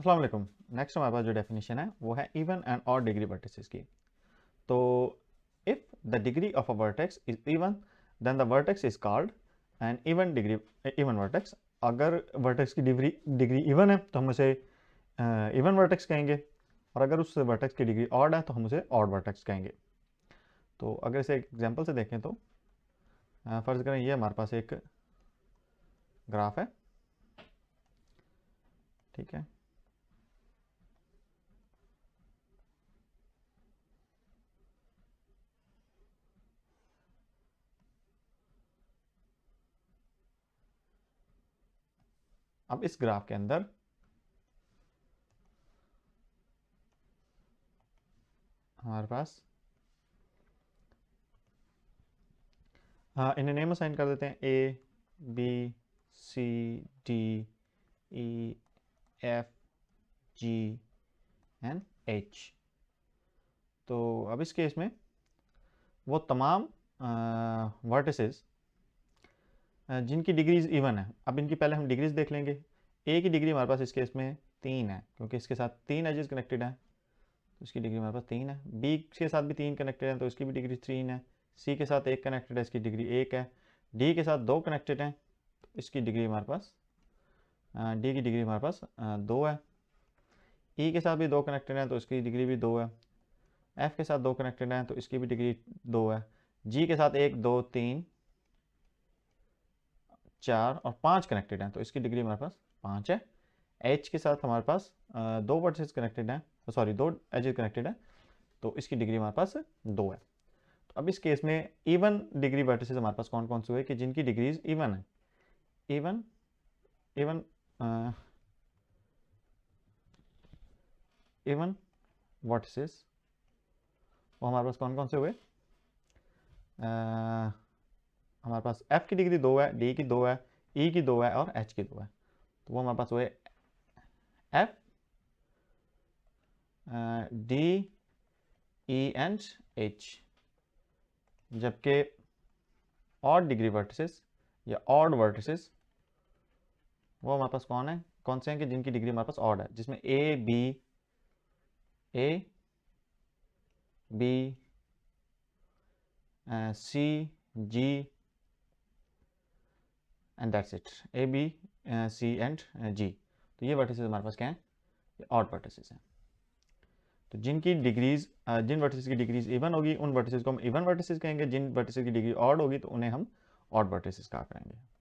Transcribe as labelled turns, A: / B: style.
A: Aslam next हमारे पास जो definition है वो है इवन एंड और डिग्री वर्टिसेस की तो if the degree of a vertex is even then the vertex is called and even degree even vertex अगर वर्टेक्स की डिग्री डिग्री इवन है तो हम उसे इवन uh, वर्टेक्स कहेंगे और अगर उस वर्टेक्स की डिग्री ऑड है तो हम उसे ऑड वर्टेक्स कहेंगे तो अगर इसे एग्जाम्पल से देखें तो फ़र्ज़ करें ये हमारे पास एक ग्राफ है ठीक है अब इस ग्राफ के अंदर हमारे पास हाँ, इन्हें नेम असाइन कर देते हैं A B C D E F G and H तो अब इस केस में वो तमाम वर्टिसेस जिनकी डिग्रीज इवन है अब इनकी पहले हम डिग्रीज देख लेंगे ए की डिग्री हमारे पास इस केस में तीन है क्योंकि इसके साथ तीन एजेस कनेक्टेड हैं तो इसकी डिग्री हमारे पास तीन है बी के साथ भी तीन कनेक्टेड हैं तो इसकी भी डिग्री तीन है सी के साथ एक कनेक्टेड है इसकी डिग्री एक है डी के साथ दो कनेक्टेड हैं तो इसकी डिग्री हमारे पास डी की डिग्री हमारे पास दो है ई e के साथ भी दो कनेक्टेड हैं तो इसकी डिग्री भी दो है एफ के साथ दो कनेक्टेड हैं तो इसकी भी डिग्री दो है जी के साथ एक दो तीन चार और पाँच कनेक्टेड हैं तो इसकी डिग्री हमारे पास पाँच है एच के साथ हमारे पास दो वर्सेज कनेक्टेड हैं सॉरी दो एजेज कनेक्टेड हैं तो इसकी डिग्री हमारे पास दो है तो अब इस केस में इवन डिग्री वर्टिसेस हमारे पास कौन कौन से हुए कि जिनकी डिग्रीज इवन है इवन इवन इवन वर्टिसेस वो हमारे पास कौन कौन से हुए हमारे पास एफ की डिग्री दो है डी की दो है ई e की दो है और एच की दो है तो वो हमारे पास हुए F D E and H जबकि ऑड डिग्री वर्टिसेस या ऑड वर्टिसेस वो हमारे पास कौन है कौन से हैं कि जिनकी डिग्री हमारे पास ऑड है जिसमें A B A B C G and that's it A B C and G तो ये वर्टिसेस हमारे पास क्या है ऑड वर्टिसेस हैं तो जिनकी डिग्रीज uh, जिन वर्टिसेस की डिग्रीज इवन होगी उन वर्टिसेस को हम इवन वर्टिसेस कहेंगे जिन वर्टिसेस की डिग्री ऑड होगी तो उन्हें हम ऑड वर्टिसेस कहा करेंगे